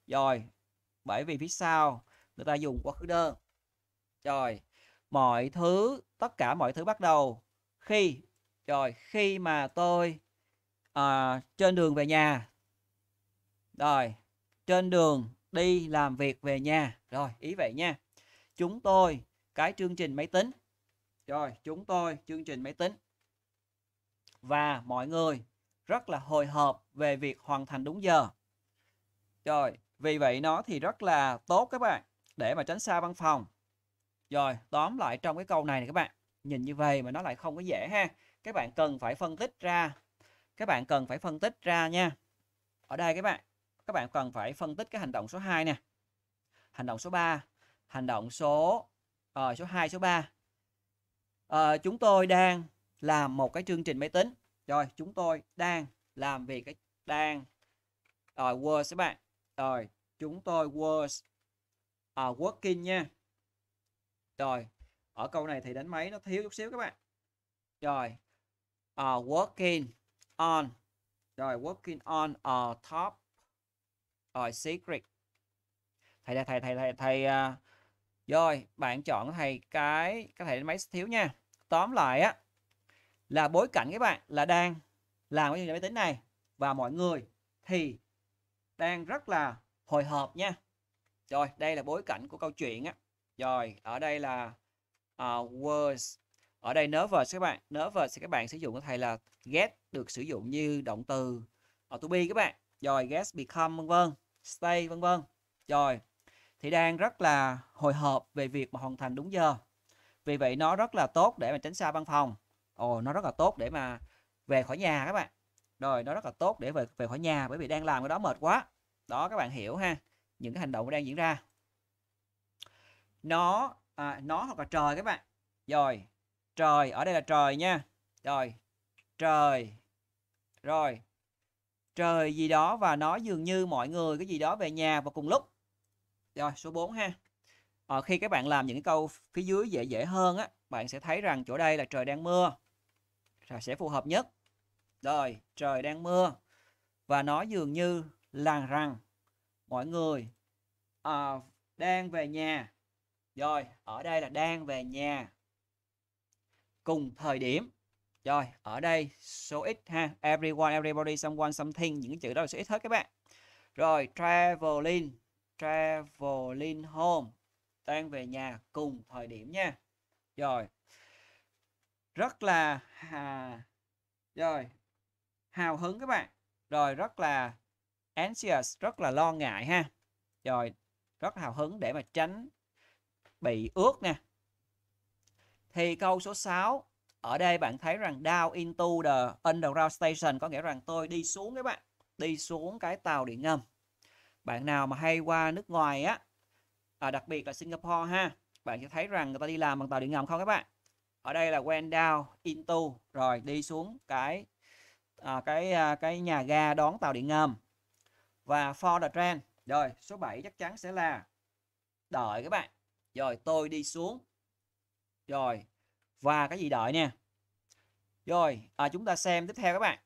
Rồi, bởi vì phía sau người ta dùng quá khứ đơn. Rồi, mọi thứ, tất cả mọi thứ bắt đầu khi rồi khi mà tôi à, trên đường về nhà rồi trên đường đi làm việc về nhà rồi ý vậy nha chúng tôi cái chương trình máy tính rồi chúng tôi chương trình máy tính và mọi người rất là hồi hộp về việc hoàn thành đúng giờ rồi vì vậy nó thì rất là tốt các bạn để mà tránh xa văn phòng rồi tóm lại trong cái câu này, này các bạn nhìn như vậy mà nó lại không có dễ ha các bạn cần phải phân tích ra các bạn cần phải phân tích ra nha ở đây các bạn các bạn cần phải phân tích cái hành động số 2 nè. Hành động số 3, hành động số uh, số 2, số 3. Uh, ờ, chúng tôi đang làm một cái chương trình máy tính. Rồi, chúng tôi đang làm việc cái đang rồi ờ, uh, Word các bạn. Rồi, chúng tôi Word uh, working nha. Rồi, ở câu này thì đánh máy nó thiếu chút xíu các bạn. Rồi. Uh, working on. Rồi working on a top rồi ờ, secret. Thầy thầy thầy thầy thầy uh, rồi, bạn chọn thầy cái cái thầy máy thiếu nha. Tóm lại á là bối cảnh các bạn là đang làm cái gì máy tính này và mọi người thì đang rất là hồi hộp nha. Rồi, đây là bối cảnh của câu chuyện á. Rồi, ở đây là uh, words. Ở đây nervous các bạn, nervous thì các bạn sử dụng có thầy là get được sử dụng như động từ ở à, to be các bạn. Rồi, get become vân vân stay vân vân rồi thì đang rất là hồi hộp về việc mà hoàn thành đúng giờ vì vậy nó rất là tốt để mà tránh xa văn phòng ồ nó rất là tốt để mà về khỏi nhà các bạn rồi nó rất là tốt để về về khỏi nhà bởi vì đang làm cái đó mệt quá đó các bạn hiểu ha những cái hành động đang diễn ra nó à, nó hoặc là trời các bạn rồi trời ở đây là trời nha rồi trời rồi trời gì đó và nó dường như mọi người cái gì đó về nhà và cùng lúc. Rồi số 4 ha. Ờ, khi các bạn làm những cái câu phía dưới dễ dễ hơn á, bạn sẽ thấy rằng chỗ đây là trời đang mưa. là sẽ phù hợp nhất. Rồi, trời đang mưa và nó dường như là rằng mọi người à, đang về nhà. Rồi, ở đây là đang về nhà cùng thời điểm rồi, ở đây số ít ha, everyone, everybody, someone, something, những cái chữ đó là số ít hết các bạn. Rồi, traveling, traveling home, đang về nhà cùng thời điểm nha. Rồi. Rất là hà rồi, hào hứng các bạn. Rồi rất là anxious, rất là lo ngại ha. Rồi, rất hào hứng để mà tránh bị ướt nè. Thì câu số 6 ở đây bạn thấy rằng down into the underground station có nghĩa rằng tôi đi xuống các bạn đi xuống cái tàu điện ngầm bạn nào mà hay qua nước ngoài á à, đặc biệt là Singapore ha bạn sẽ thấy rằng người ta đi làm bằng tàu điện ngầm không các bạn ở đây là went down into rồi đi xuống cái à, cái à, cái nhà ga đón tàu điện ngầm và for the train rồi số 7 chắc chắn sẽ là đợi các bạn rồi tôi đi xuống rồi và cái gì đợi nha rồi à, chúng ta xem tiếp theo các bạn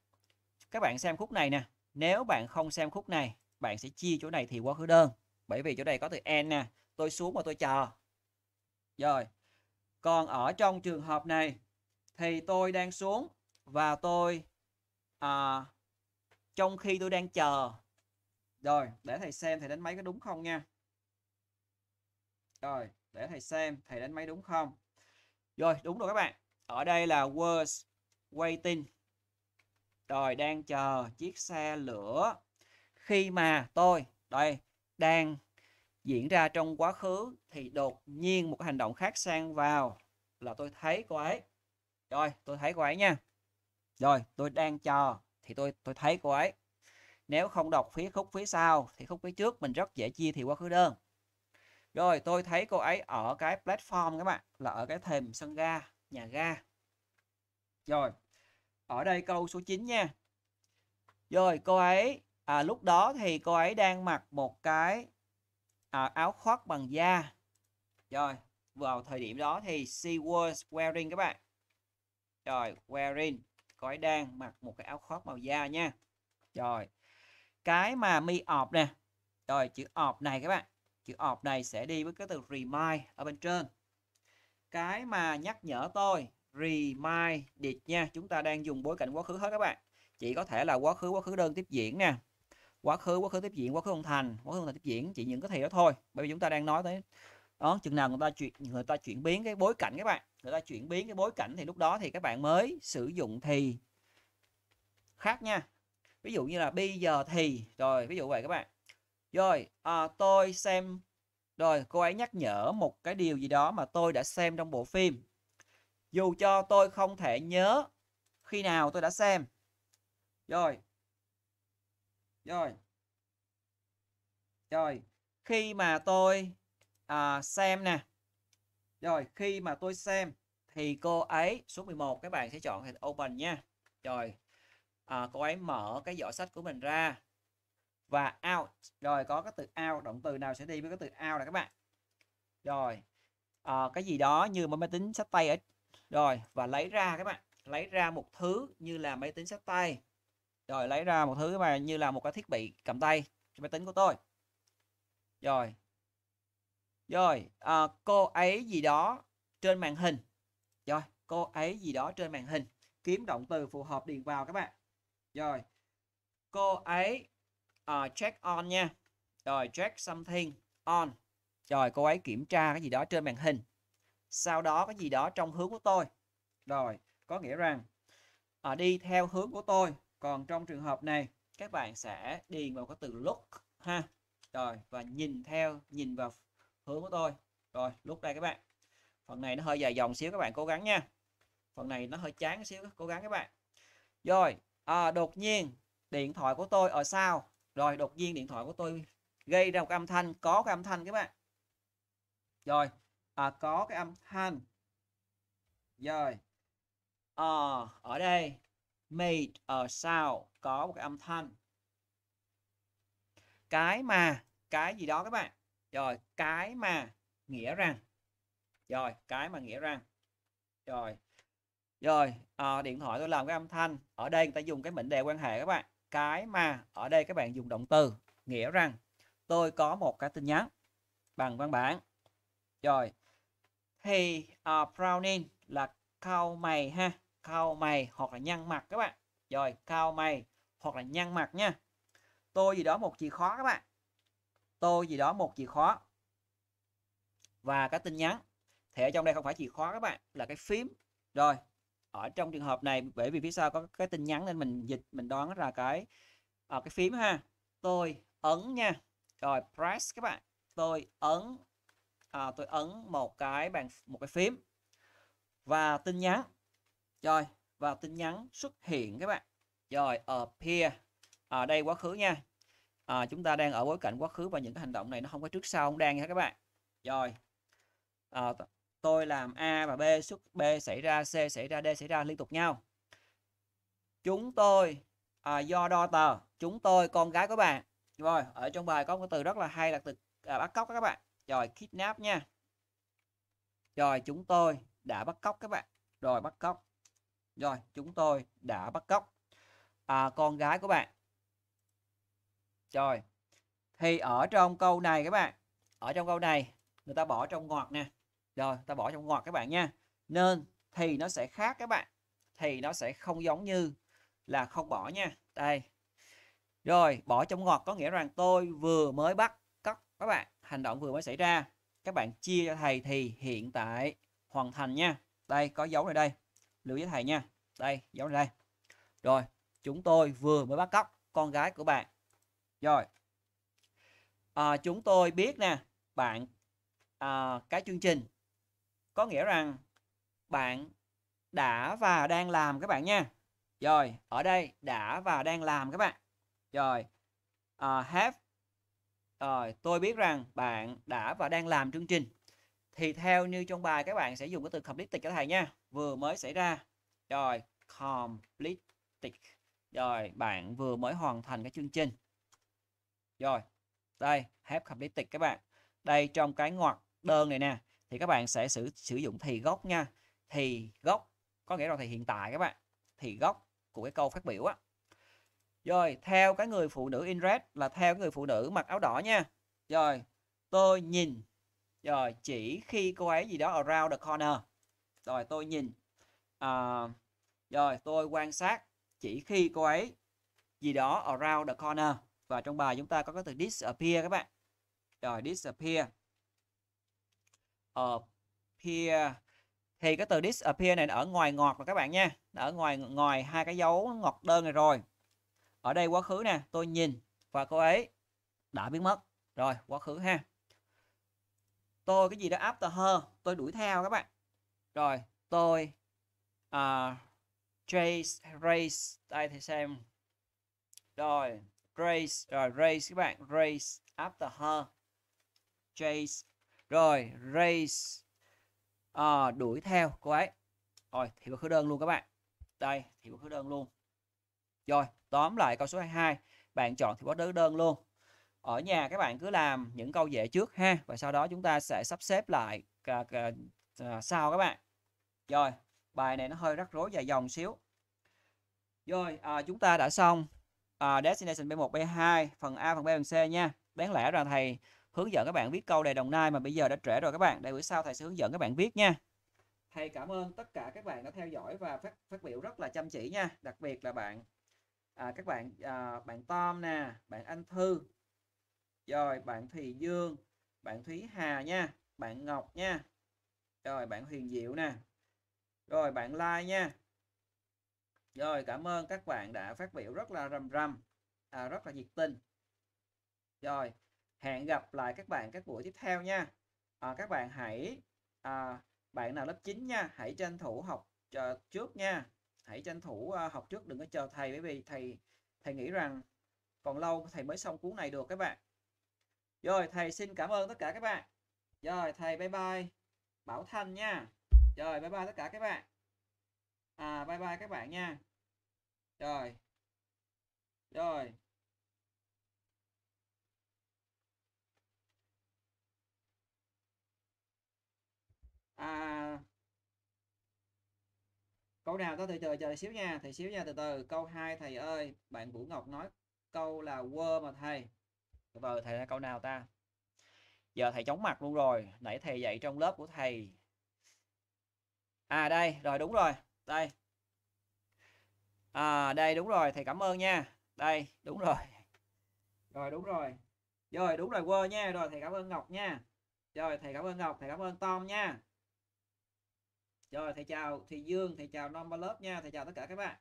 các bạn xem khúc này nè nếu bạn không xem khúc này bạn sẽ chia chỗ này thì quá khứ đơn bởi vì chỗ này có từ n nè tôi xuống và tôi chờ rồi còn ở trong trường hợp này thì tôi đang xuống và tôi à, trong khi tôi đang chờ rồi để thầy xem thầy đánh máy có đúng không nha rồi để thầy xem thầy đánh máy đúng không rồi, đúng rồi các bạn. Ở đây là was waiting. Rồi, đang chờ chiếc xe lửa. Khi mà tôi, đây, đang diễn ra trong quá khứ thì đột nhiên một hành động khác sang vào là tôi thấy cô ấy. Rồi, tôi thấy cô ấy nha. Rồi, tôi đang chờ thì tôi tôi thấy cô ấy. Nếu không đọc phía khúc phía sau thì khúc phía trước mình rất dễ chia thì quá khứ đơn rồi tôi thấy cô ấy ở cái platform các bạn là ở cái thềm sân ga nhà ga rồi ở đây câu số 9 nha rồi cô ấy à, lúc đó thì cô ấy đang mặc một cái à, áo khoác bằng da rồi vào thời điểm đó thì she was wearing các bạn rồi wearing cô ấy đang mặc một cái áo khoác màu da nha rồi cái mà mi ọp nè rồi chữ ọp này các bạn chữ of này sẽ đi với cái từ remind ở bên trên cái mà nhắc nhở tôi remind did nha chúng ta đang dùng bối cảnh quá khứ hết các bạn chỉ có thể là quá khứ quá khứ đơn tiếp diễn nè quá khứ quá khứ tiếp diễn quá khứ không thành quá khứ không thành tiếp diễn chỉ những cái thì đó thôi bởi vì chúng ta đang nói tới đó chừng nào người ta chuyển người ta chuyển biến cái bối cảnh các bạn người ta chuyển biến cái bối cảnh thì lúc đó thì các bạn mới sử dụng thì khác nha ví dụ như là bây giờ thì rồi ví dụ vậy các bạn rồi, à, tôi xem rồi cô ấy nhắc nhở một cái điều gì đó mà tôi đã xem trong bộ phim. Dù cho tôi không thể nhớ khi nào tôi đã xem. Rồi. Rồi. Rồi, khi mà tôi à, xem nè. Rồi, khi mà tôi xem thì cô ấy số 11 các bạn sẽ chọn hình open nha. Rồi. À, cô ấy mở cái giỏ sách của mình ra và out rồi có cái từ out động từ nào sẽ đi với cái từ out là các bạn rồi à, cái gì đó như máy tính sách tay ở rồi và lấy ra các bạn lấy ra một thứ như là máy tính sách tay rồi lấy ra một thứ mà như là một cái thiết bị cầm tay cho máy tính của tôi rồi rồi à, cô ấy gì đó trên màn hình rồi cô ấy gì đó trên màn hình kiếm động từ phù hợp điền vào các bạn rồi cô ấy uh, check on nha rồi check something on rồi cô ấy kiểm tra cái gì đó trên màn hình sau đó cái gì đó trong hướng của tôi rồi có nghĩa rằng uh, đi theo hướng của tôi còn trong trường hợp này các bạn sẽ điền vào cái từ look ha rồi và nhìn theo nhìn vào hướng của tôi rồi lúc đây các bạn phần này nó hơi dài dòng xíu các bạn cố gắng nha phần này nó hơi chán xíu cố gắng các bạn rồi à, đột nhiên điện thoại của tôi ở sao rồi đột nhiên điện thoại của tôi gây ra một âm thanh có cái âm thanh các bạn rồi à, có cái âm thanh rồi à, ở đây made ở sao có một cái âm thanh cái mà cái gì đó các bạn rồi cái mà nghĩa rằng rồi cái mà nghĩa rằng rồi rồi à, điện thoại tôi làm cái âm thanh ở đây người ta dùng cái mệnh đề quan hệ các bạn cái mà ở đây các bạn dùng động từ nghĩa rằng tôi có một cái tin nhắn bằng văn bản rồi thì uh, frowning là cau mày ha cau mày hoặc là nhăn mặt các bạn rồi cau mày hoặc là nhăn mặt nha tôi gì đó một chìa khó các bạn tôi gì đó một chìa khó và cái tin nhắn thì trong đây không phải chìa khóa các bạn là cái phím rồi ở trong trường hợp này bởi vì phía sau có cái tin nhắn nên mình dịch mình đoán ra cái ở ờ, cái phím ha tôi ấn nha rồi press các bạn tôi ấn à, tôi ấn một cái bàn một cái phím và tin nhắn rồi và tin nhắn xuất hiện các bạn rồi appear ở à, đây quá khứ nha à, chúng ta đang ở bối cảnh quá khứ và những cái hành động này nó không có trước sau không đang nha các bạn rồi à, tôi làm A và B xuất B xảy ra C xảy ra D xảy ra liên tục nhau chúng tôi à, do tờ chúng tôi con gái của bạn rồi ở trong bài có một từ rất là hay là từ à, bắt cóc các bạn rồi kidnap nha rồi chúng tôi đã bắt cóc các bạn rồi bắt cóc rồi chúng tôi đã bắt cóc à, con gái của bạn rồi thì ở trong câu này các bạn ở trong câu này người ta bỏ trong ngoặc nè rồi ta bỏ trong ngoặc các bạn nha nên thì nó sẽ khác các bạn thì nó sẽ không giống như là không bỏ nha đây rồi bỏ trong ngoặc có nghĩa rằng tôi vừa mới bắt cóc các bạn hành động vừa mới xảy ra các bạn chia cho thầy thì hiện tại hoàn thành nha đây có dấu này đây lưu với thầy nha đây dấu này đây rồi chúng tôi vừa mới bắt cóc con gái của bạn rồi à, chúng tôi biết nè bạn à, cái chương trình có nghĩa rằng bạn đã và đang làm các bạn nha. Rồi, ở đây đã và đang làm các bạn. Rồi, uh, have. Rồi, tôi biết rằng bạn đã và đang làm chương trình. Thì theo như trong bài các bạn sẽ dùng cái từ completed cho thầy nha. Vừa mới xảy ra. Rồi, completed. Rồi, bạn vừa mới hoàn thành cái chương trình. Rồi, đây, have completed các bạn. Đây, trong cái ngoặc đơn này nè thì các bạn sẽ sử sử dụng thì gốc nha thì gốc có nghĩa là thì hiện tại các bạn thì gốc của cái câu phát biểu á rồi theo cái người phụ nữ in red là theo cái người phụ nữ mặc áo đỏ nha rồi tôi nhìn rồi chỉ khi cô ấy gì đó around the corner rồi tôi nhìn à, rồi tôi quan sát chỉ khi cô ấy gì đó around the corner và trong bài chúng ta có cái từ disappear các bạn rồi disappear appear thì cái từ disappear này ở ngoài ngọt rồi các bạn nha ở ngoài ngoài hai cái dấu ngọt đơn này rồi ở đây quá khứ nè tôi nhìn và cô ấy đã biến mất rồi quá khứ ha tôi cái gì đó after her tôi đuổi theo các bạn rồi tôi uh, chase race đây thì xem rồi race rồi race các bạn race after her chase rồi, race à, ờ, đuổi theo cô ấy. Rồi, thì vào khứ đơn luôn các bạn. Đây, thì vào khứ đơn luôn. Rồi, tóm lại câu số 22, bạn chọn thì vào khứ đơn luôn. Ở nhà các bạn cứ làm những câu dễ trước ha và sau đó chúng ta sẽ sắp xếp lại à, à, à, sau các bạn. Rồi, bài này nó hơi rắc rối dài dòng xíu. Rồi, à, chúng ta đã xong à, destination B1, B2, phần A, phần B, phần C nha. Đáng lẽ ra thầy hướng dẫn các bạn viết câu đề Đồng Nai mà bây giờ đã trễ rồi các bạn. Để buổi sau thầy sẽ hướng dẫn các bạn viết nha. Thầy cảm ơn tất cả các bạn đã theo dõi và phát phát biểu rất là chăm chỉ nha. Đặc biệt là bạn à, các bạn à, bạn Tom nè, bạn Anh Thư, rồi bạn Thùy Dương, bạn Thúy Hà nha, bạn Ngọc nha, rồi bạn Huyền Diệu nè, rồi bạn Lai nha. Rồi cảm ơn các bạn đã phát biểu rất là rầm rầm, à, rất là nhiệt tình. Rồi hẹn gặp lại các bạn các buổi tiếp theo nha à, các bạn hãy à, bạn nào lớp 9 nha hãy tranh thủ học uh, trước nha hãy tranh thủ uh, học trước đừng có chờ thầy bởi vì thầy thầy nghĩ rằng còn lâu thầy mới xong cuốn này được các bạn rồi thầy xin cảm ơn tất cả các bạn rồi thầy bye bye bảo thanh nha rồi bye bye tất cả các bạn à bye bye các bạn nha rồi rồi à, câu nào ta từ từ chờ xíu nha thầy xíu nha từ từ câu 2 thầy ơi bạn Vũ Ngọc nói câu là quơ mà thầy vờ thầy là câu nào ta giờ thầy chóng mặt luôn rồi nãy thầy dạy trong lớp của thầy à đây rồi đúng rồi đây à đây đúng rồi thầy cảm ơn nha đây đúng rồi rồi đúng rồi rồi đúng rồi quơ nha rồi thầy cảm ơn Ngọc nha rồi thầy cảm ơn Ngọc thầy cảm ơn Tom nha rồi thầy chào thầy dương thầy chào non ba lớp nha thầy chào tất cả các bạn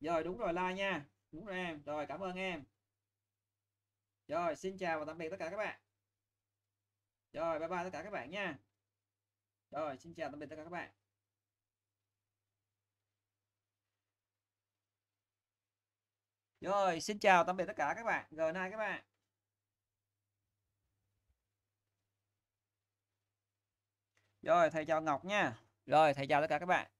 rồi đúng rồi like nha đúng rồi em rồi cảm ơn em rồi xin chào và tạm biệt tất cả các bạn rồi bye bye tất cả các bạn nha rồi xin chào tạm biệt tất cả các bạn rồi xin chào tạm biệt tất cả các bạn g nay các bạn rồi thầy chào ngọc nha rồi thầy chào tất cả các bạn